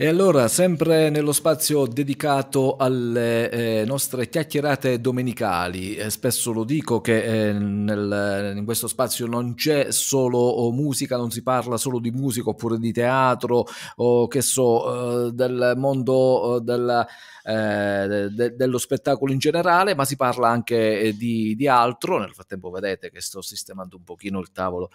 E allora, sempre nello spazio dedicato alle eh, nostre chiacchierate domenicali, eh, spesso lo dico che eh, nel, in questo spazio non c'è solo oh, musica, non si parla solo di musica oppure di teatro o che so, eh, del mondo eh, della, eh, de, de, dello spettacolo in generale, ma si parla anche di, di, altro. Nel frattempo vedete che sto sistemando un pochino il tavolo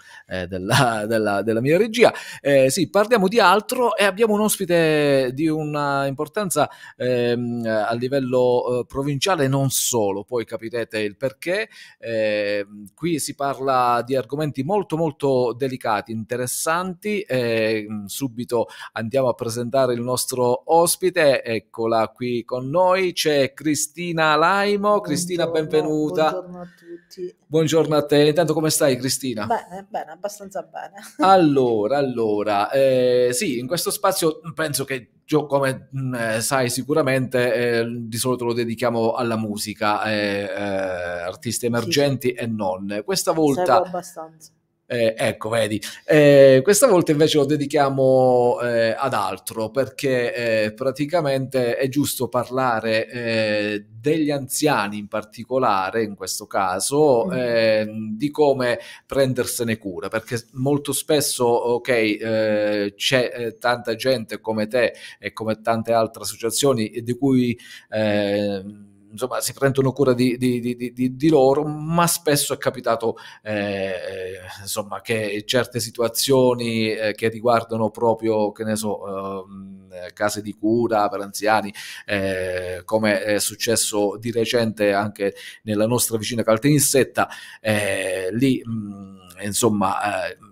della, della, della, mia regia. Eh, sì, parliamo di altro e abbiamo un ospite eh, di una importanza ehm, a livello eh, provinciale non solo, poi capirete il perché. Eh, qui si parla di argomenti molto molto delicati, interessanti. Eh, subito andiamo a presentare il nostro ospite, eccola qui con noi, c'è Cristina Laimo. Cristina, benvenuta. Buongiorno a tutti. Buongiorno a te, intanto come stai Cristina? Bene, bene, abbastanza bene. Allora, allora, eh, sì, in questo spazio penso senso che io, come mh, mm, eh, sai sicuramente, eh, di solito lo dedichiamo alla musica, eh, eh, artisti emergenti sì. e non. Questa volta... Seguo abbastanza eh, ecco, vedi. Eh, questa volta invece lo dedichiamo eh, ad altro perché eh, praticamente è giusto parlare eh, degli anziani in particolare, in questo caso, mm. Eh, di come prendersene cura, perché molto spesso, ok, c'è tanta gente come te e come tante altre associazioni di cui... Eh, insomma, si prendono cura di, di, di, di, loro, ma spesso è capitato eh, eh, insomma, che certe situazioni eh, che riguardano proprio, che ne so, eh, case di cura per anziani, eh, come è successo di recente anche nella nostra vicina Caltanissetta, eh, lì mh, mm, insomma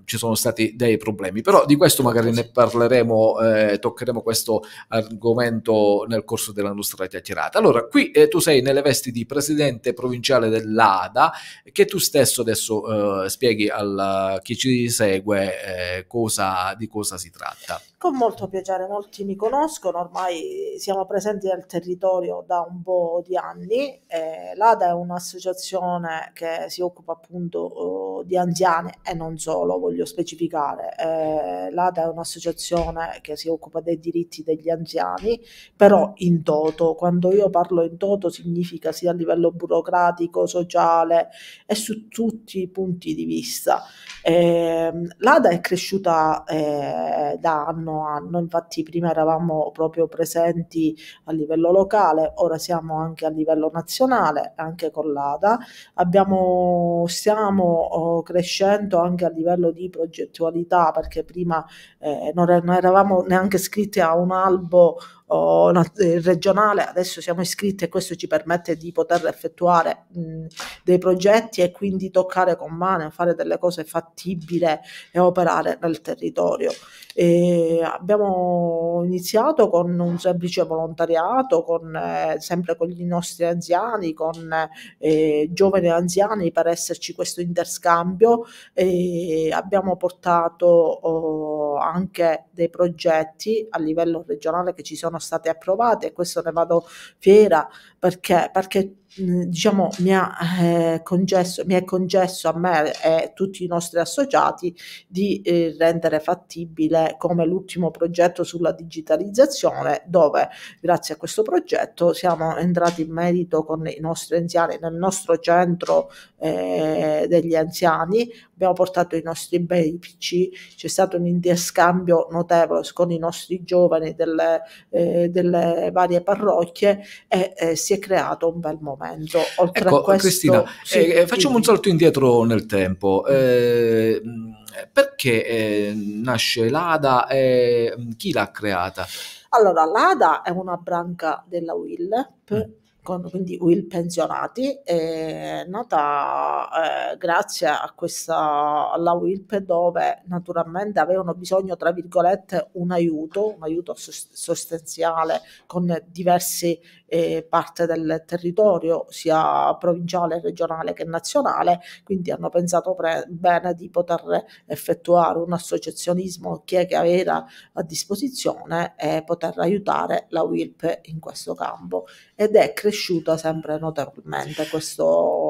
ci sono stati dei problemi, però di questo magari ne parleremo, eh, toccheremo questo argomento nel corso della nostra chiacchierata. Allora, qui eh, tu sei nelle vesti di presidente provinciale dell'ADA, che tu stesso adesso eh, spieghi a chi ci segue eh, cosa, di cosa si tratta. Con molto piacere, molti mi conoscono, ormai siamo presenti nel territorio da un po' di anni. Eh, L'ADA è un'associazione che si occupa appunto oh, di anziani e non solo, voglio voglio specificare, eh, l'ADA è un'associazione che si occupa dei diritti degli anziani, però in toto, quando io parlo in toto significa sia a livello burocratico, sociale e su tutti i punti di vista. Eh, L'ADA è cresciuta eh, da anno a anno, infatti prima eravamo proprio presenti a livello locale, ora siamo anche a livello nazionale, anche con l'ADA. Abbiamo, stiamo oh, crescendo anche a livello di di progettualità perché prima eh, non, non eravamo neanche scritti a un albo o eh, regionale, adesso siamo iscritti e questo ci permette di poter effettuare mh, dei progetti e quindi toccare con mano, fare delle cose fattibili e operare nel territorio. E abbiamo iniziato con un semplice volontariato, con, eh, sempre con i nostri anziani, con eh, giovani anziani per esserci questo interscambio e abbiamo portato oh, anche dei progetti a livello regionale che ci sono state approvate e questo ne vado fiera perché, perché diciamo mi ha eh, congesso mi è concesso a me e a tutti i nostri associati di eh, rendere fattibile come l'ultimo progetto sulla digitalizzazione dove grazie a questo progetto siamo entrati in merito con i nostri anziani nel nostro centro eh, degli anziani abbiamo portato i nostri bei pc c'è stato un interscambio notevole con i nostri giovani delle, eh, delle varie parrocchie e eh, si è creato un bel momento momento. Oltre ecco, a questo, Cristina, sì, eh, eh facciamo un salto indietro nel tempo. Mm. Eh, perché eh, nasce l'ADA e mm, chi l'ha creata? Allora, l'ADA è una branca della WILP, mm. con, quindi WIL pensionati, è nata eh, grazie a questa, alla WILP dove naturalmente avevano bisogno, tra virgolette, un aiuto, un aiuto sostanziale con diversi eh, parte del territorio sia provinciale, regionale che nazionale, quindi hanno pensato pre- bene di poter effettuare un associazionismo chi è che aveva a disposizione e poter aiutare la WILP in questo campo ed è cresciuta sempre notevolmente questo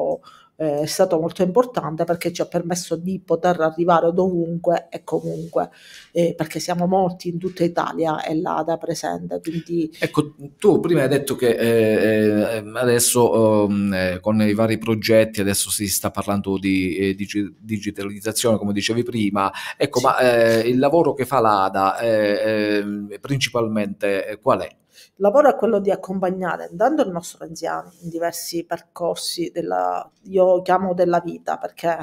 eh, è stato molto importante perché ci ha permesso di poter arrivare dovunque e comunque, eh, perché siamo molti in tutta Italia e l'ADA è presente. Quindi... Ecco, tu prima hai detto che eh, eh adesso ehm, eh, con i vari progetti adesso si sta parlando di, eh, di digitalizzazione, come dicevi prima, ecco, sì. ma il lavoro che fa l'ADA principalmente qual è? Il lavoro è quello di accompagnare intanto il nostro anziano in diversi percorsi della, io chiamo della vita perché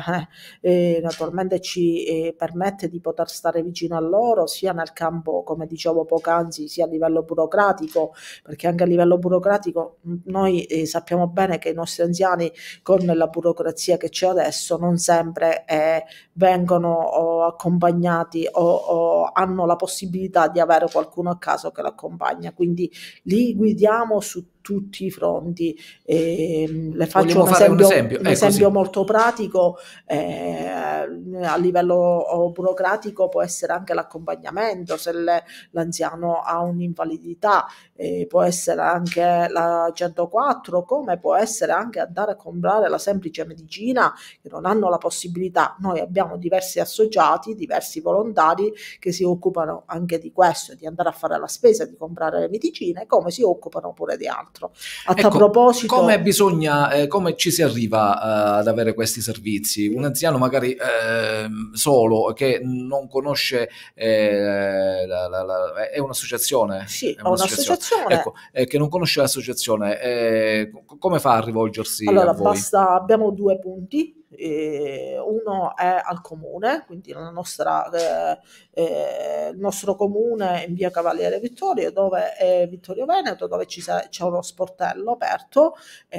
eh, eh, naturalmente ci eh, permette di poter stare vicino a loro sia nel campo, come dicevo poc'anzi, sia a livello burocratico, perché anche a livello burocratico mm, noi eh, sappiamo bene che i nostri anziani con la burocrazia che c'è adesso non sempre eh, vengono o accompagnati o, o hanno la possibilità di avere qualcuno a caso che l'accompagna. Quindi quindi li guidiamo su tutti i fronti. Eh, le faccio un esempio, un esempio, un eh, esempio molto pratico, eh, a livello oh, burocratico può essere anche l'accompagnamento, se le, l'anziano ha un'invalidità, eh, può essere anche la 104, come può essere anche andare a comprare la semplice medicina che non hanno la possibilità. Noi abbiamo diversi associati, diversi volontari che si occupano anche di questo, di andare a fare la spesa, di comprare le medicine, come si occupano pure di altro altro. A ecco, proposito... Come, bisogna, eh, come ci si arriva eh, ad avere questi servizi? Un anziano magari eh, solo, che non conosce, eh, la, la, la, è un'associazione? Sì, è un'associazione. un'associazione. Ecco, eh, che non conosce l'associazione, eh, come fa a rivolgersi allora, a basta, abbiamo due punti eh, uno è al comune, quindi nostra, eh, eh, il nostro comune in via Cavaliere Vittorio, dove è Vittorio Veneto, dove c'è uno sportello aperto,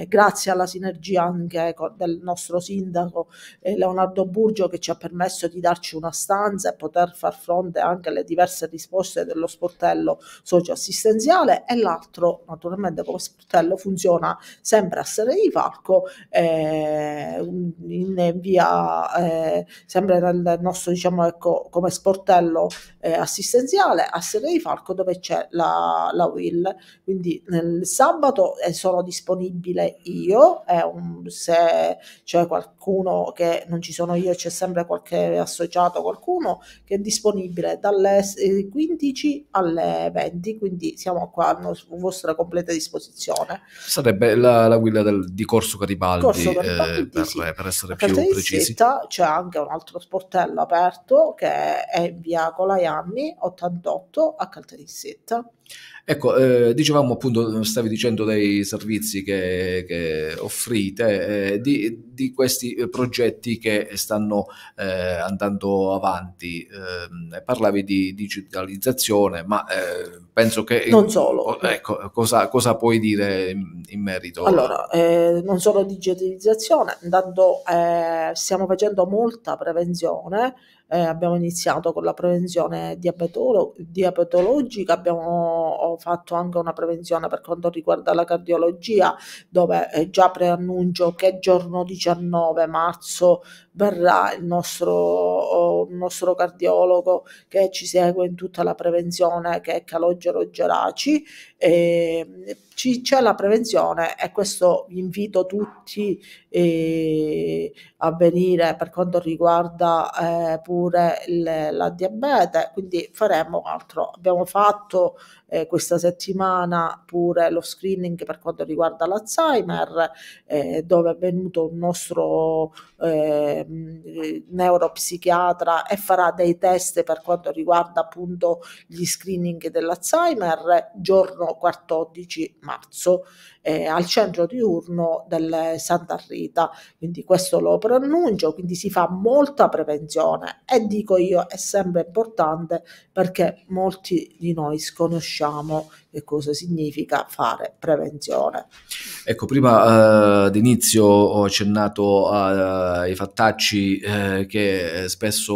grazie alla sinergia anche con, del nostro sindaco eh, Leonardo Burgio che ci ha permesso di darci una stanza e poter far fronte anche alle diverse risposte dello sportello socioassistenziale e l'altro naturalmente come sportello funziona sempre a di Falco eh, in in via, eh, sempre nel nostro diciamo ecco, come sportello eh, assistenziale a Serre di Falco dove c'è la, la WIL. Quindi nel sabato eh, sono disponibile io, un, se c'è cioè qualcuno qualcuno che non ci sono io, c'è sempre qualche associato, qualcuno che è disponibile dalle 15 eh, alle 20, quindi siamo qua a vostra completa disposizione. Sarebbe la, la guida del, di Corso Garibaldi, Corso eh, Garibaldi eh, per, sì. per, essere più precisi. Setta, c'è anche un altro sportello aperto che è in via Colaianni 88 a Caltanissetta. Ecco, eh, dicevamo appunto, stavi dicendo dei servizi che, che offrite, eh, di, di, questi eh, progetti che stanno eh, andando avanti. Ehm, parlavi di digitalizzazione, ma eh, penso che... Non solo. Ecco, cosa, cosa puoi dire in, in merito? Allora, eh, non solo digitalizzazione, andando, stiamo facendo molta prevenzione. abbiamo iniziato con la prevenzione diabetolo- diabetologica, abbiamo fatto anche una prevenzione per quanto riguarda la cardiologia, dove eh, già preannuncio che giorno 19 marzo verrà il nostro, il nostro cardiologo che ci segue in tutta la prevenzione che è Calogero Geraci ehm, c'è la prevenzione e questo vi invito tutti eh, a venire per quanto riguarda eh, pure il, la diabete, quindi faremo altro. Abbiamo fatto eh, questa settimana pure lo screening per quanto riguarda l'Alzheimer, eh, dove è venuto un nostro eh, Ehm, eh, neuropsichiatra e farà dei test per quanto riguarda appunto gli screening dell'Alzheimer giorno 14 marzo eh, al centro diurno del Santa Rita. Quindi questo lo preannuncio, quindi si fa molta prevenzione e dico io è sempre importante perché molti di noi sconosciamo che cosa significa fare prevenzione. Ecco, prima eh, d'inizio ho accennato ai eh, fattacci eh, che eh, spesso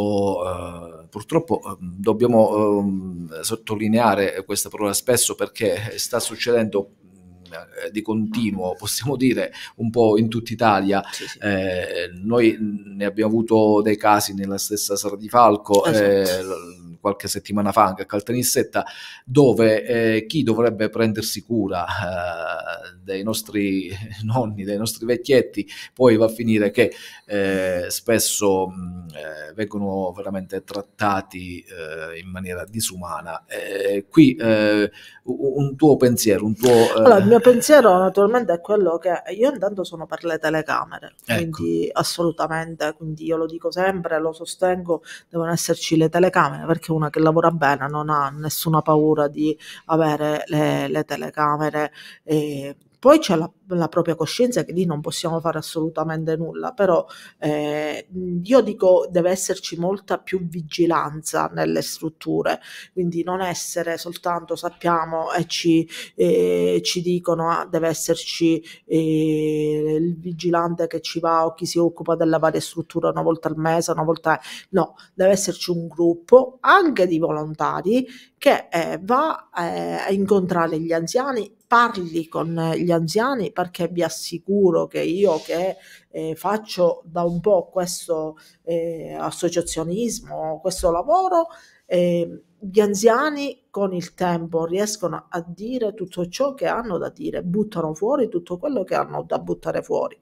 eh, purtroppo eh, dobbiamo ehm, sottolineare questa parola spesso perché sta succedendo eh, di continuo, possiamo dire un po' in tutta Italia. Sì, sì. Eh, noi ne abbiamo avuto dei casi nella stessa Sardifalco. Esatto. Eh, qualche settimana fa anche a Caltanissetta, dove eh, chi dovrebbe prendersi cura eh, dei nostri nonni, dei nostri vecchietti, poi va a finire che eh, spesso mh, eh, vengono veramente trattati eh, in maniera disumana. Eh, qui un tuo pensiero, un tuo... Allora, il mio pensiero naturalmente è quello che io intanto sono per le telecamere, ecco. quindi assolutamente, quindi io lo dico sempre, lo sostengo, devono esserci le telecamere perché fortuna che lavora bene, non ha nessuna paura di avere le, le telecamere eh, poi c'è la, la, propria coscienza che lì non possiamo fare assolutamente nulla, però eh, io dico deve esserci molta più vigilanza nelle strutture, quindi non essere soltanto sappiamo e ci, eh, ci dicono ah, deve esserci eh, il vigilante che ci va o chi si occupa della varie strutture una volta al mese, una volta... No, deve esserci un gruppo anche di volontari che eh, va eh, a incontrare gli anziani parli con eh, gli anziani perché vi assicuro che io che eh, faccio da un po' questo eh, associazionismo, questo lavoro, eh, gli anziani con il tempo riescono a dire tutto ciò che hanno da dire, buttano fuori tutto quello che hanno da buttare fuori.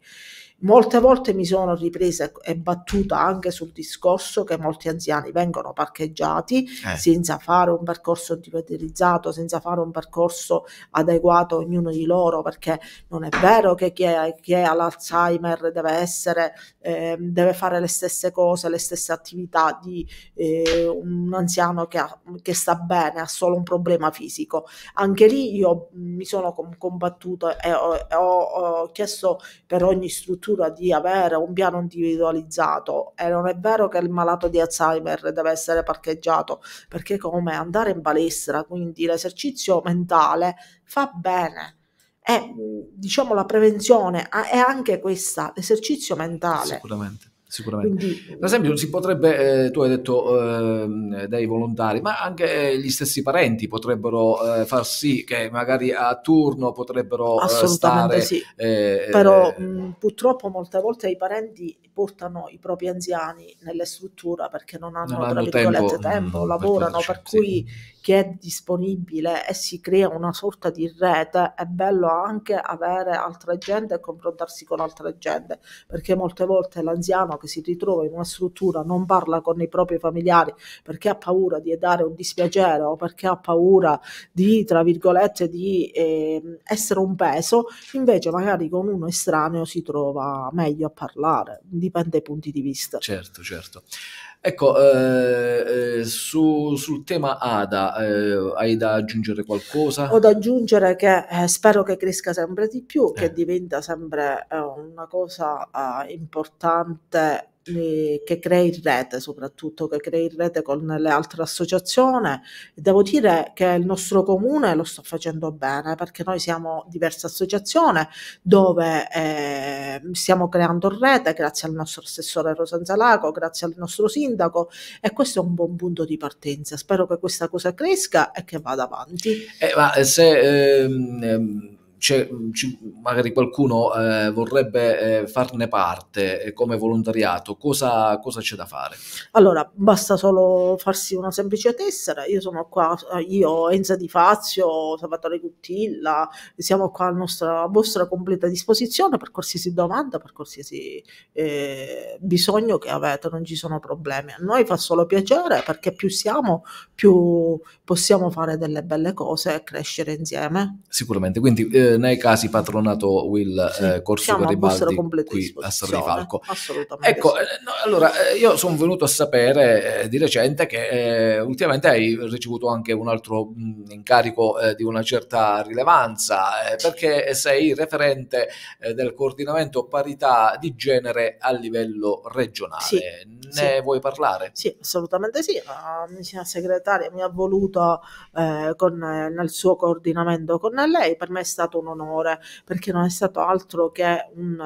Molte volte mi sono ripresa e battuta anche sul discorso che molti anziani vengono parcheggiati eh. senza fare un percorso individualizzato, senza fare un percorso adeguato a ognuno di loro, perché non è vero che chi, è, chi ha l'Alzheimer deve, essere, eh, deve fare le stesse cose, le stesse attività di eh, un anziano che, ha, che, sta bene, ha solo un problema fisico. Anche lì io mi sono combattuta e ho, ho, ho chiesto per ogni struttura addirittura di avere un piano individualizzato e non è vero che il malato di Alzheimer deve essere parcheggiato perché come andare in palestra, quindi l'esercizio mentale fa bene. E diciamo la prevenzione è anche questa, l'esercizio mentale. Sicuramente sicuramente. Quindi, per esempio, si potrebbe, eh, tu hai detto eh, dei volontari, ma anche eh, gli stessi parenti potrebbero eh, far sì che magari a turno potrebbero eh, Assolutamente stare, sì. Eh, Però mh, purtroppo molte volte i parenti portano i propri anziani nelle strutture perché non hanno, non hanno tempo, tempo mm, lavorano, per, per cui sì che è disponibile e si crea una sorta di rete, è bello anche avere altra gente e confrontarsi con altra gente, perché molte volte l'anziano che si ritrova in una struttura non parla con i propri familiari perché ha paura di dare un dispiacere o perché ha paura di, tra virgolette, di eh, essere un peso, invece magari con uno estraneo si trova meglio a parlare, dipende dai punti di vista. Certo, certo. Ecco, eh, eh su, sul tema ADA, eh, hai da aggiungere qualcosa? Ho da aggiungere che eh, spero che cresca sempre di più, che eh. diventa sempre eh, una cosa eh, importante che crei in rete soprattutto, che crea rete con le altre associazioni. Devo dire che il nostro comune lo sta facendo bene perché noi siamo diverse associazioni dove eh, stiamo creando rete grazie al nostro assessore Rosanzalaco, grazie al nostro sindaco e questo è un buon punto di partenza. Spero che questa cosa cresca e che vada avanti. Eh, ma se... Ehm, ehm ci, magari qualcuno eh, vorrebbe eh, farne parte eh, come volontariato, cosa, cosa, c'è da fare? Allora, basta solo farsi una semplice tessera, io sono qua, io Enza Di Fazio, Salvatore Cuttilla, siamo qua a, nostra, a vostra completa disposizione per qualsiasi domanda, per qualsiasi eh, bisogno che avete, non ci sono problemi. A noi fa solo piacere perché più siamo, più possiamo fare delle belle cose e crescere insieme. Sicuramente, quindi... Eh nei casi patronato Will sì, eh, Corso Garibaldi qui a San Rifalco. Eh, assolutamente. Ecco, sì. Eh, no, allora eh, io sono venuto a sapere di recente che ultimamente hai ricevuto anche un altro mh, incarico di una certa rilevanza perché sei referente del coordinamento parità di genere a livello regionale. Sì, ne vuoi parlare? Sì, assolutamente sì. La mia segretaria mi ha voluto con, nel suo coordinamento con lei, per me è stato un onore perché non è stato altro che un,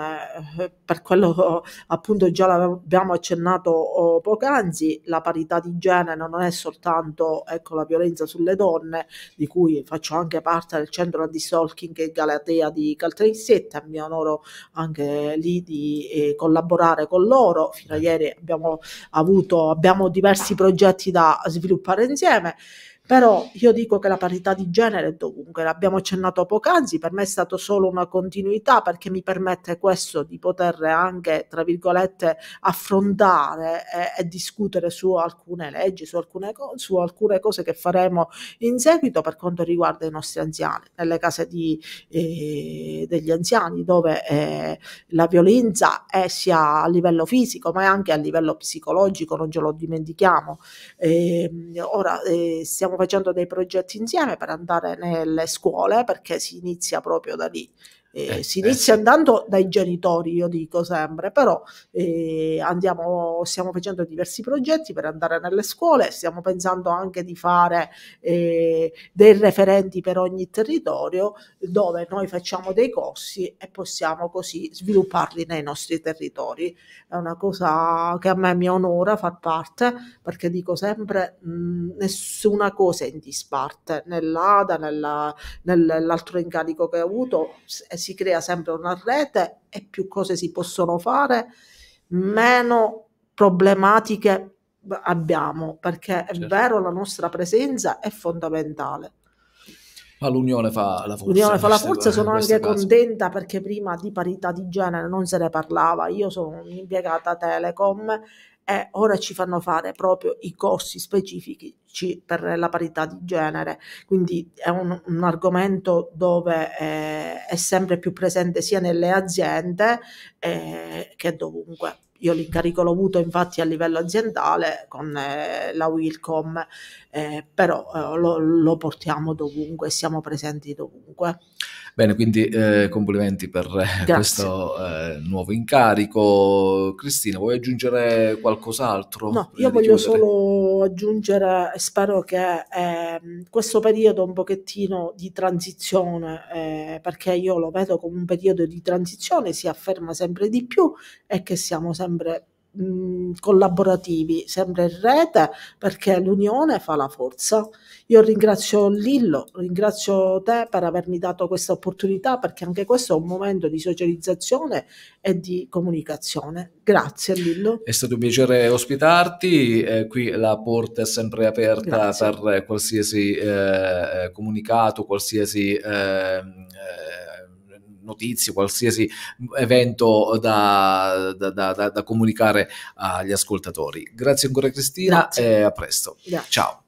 eh, per quello appunto già l'abbiamo accennato oh, poc'anzi, la parità di genere non è soltanto ecco, la violenza sulle donne, di cui faccio anche parte del centro di stalking e Galatea di Caltanissetta, mi onoro anche lì di eh, collaborare con loro, fino a ieri abbiamo avuto, abbiamo diversi progetti da sviluppare insieme. Però io dico che la parità di genere è dovunque, l'abbiamo accennato poc'anzi, per me è stato solo una continuità perché mi permette questo di poter anche, tra virgolette, affrontare e, eh, e discutere su alcune leggi, su alcune, su alcune, cose che faremo in seguito per quanto riguarda i nostri anziani, nelle case di, eh, degli anziani dove eh, la violenza è sia a livello fisico ma anche a livello psicologico, non ce lo dimentichiamo. Ehm, eh, ora stiamo facendo dei progetti insieme per andare nelle scuole perché si inizia proprio da lì eh, eh, si eh, inizia andando dai genitori, io dico sempre, però eh, andiamo, stiamo facendo diversi progetti per andare nelle scuole, stiamo pensando anche di fare dei referenti per ogni territorio dove noi facciamo dei corsi e possiamo così svilupparli nei nostri territori. È una cosa che a me mi onora far parte perché dico sempre mh, nessuna cosa è in disparte nell'ADA, nell'altro incarico che ho avuto. È si crea sempre una rete e più cose si possono fare, meno problematiche abbiamo, perché è certo. vero la nostra presenza è fondamentale. Ma l'unione fa la forza. L'unione fa la forza, sono anche case. contenta perché prima di parità di genere non se ne parlava. Io sono un'impiegata Telecom e eh, ora ci fanno fare proprio i corsi specifici per la parità di genere, quindi è un, un argomento dove eh, è sempre più presente sia nelle aziende eh, che dovunque io l'incarico l'ho avuto infatti a livello aziendale con eh, la Wilcom, eh, però eh, lo, lo, portiamo dovunque, siamo presenti dovunque. Bene, quindi eh, complimenti per eh, Grazie. questo eh, nuovo incarico. Cristina, vuoi aggiungere qualcos'altro? No, io voglio solo aggiungere, spero che questo periodo un pochettino di transizione, perché io lo vedo come un periodo di transizione, si afferma sempre di più e che siamo sempre sempre collaborativi, sempre in rete, perché l'unione fa la forza. Io ringrazio Lillo, ringrazio te per avermi dato questa opportunità, perché anche questo è un momento di socializzazione e di comunicazione. Grazie Lillo. È stato un piacere ospitarti, eh, qui la porta è sempre aperta Grazie. per qualsiasi eh, eh comunicato, qualsiasi... Ehm, eh, notizie, qualsiasi evento da, da, da, da comunicare agli ascoltatori. Grazie ancora Cristina Grazie. e a presto. Grazie. Ciao.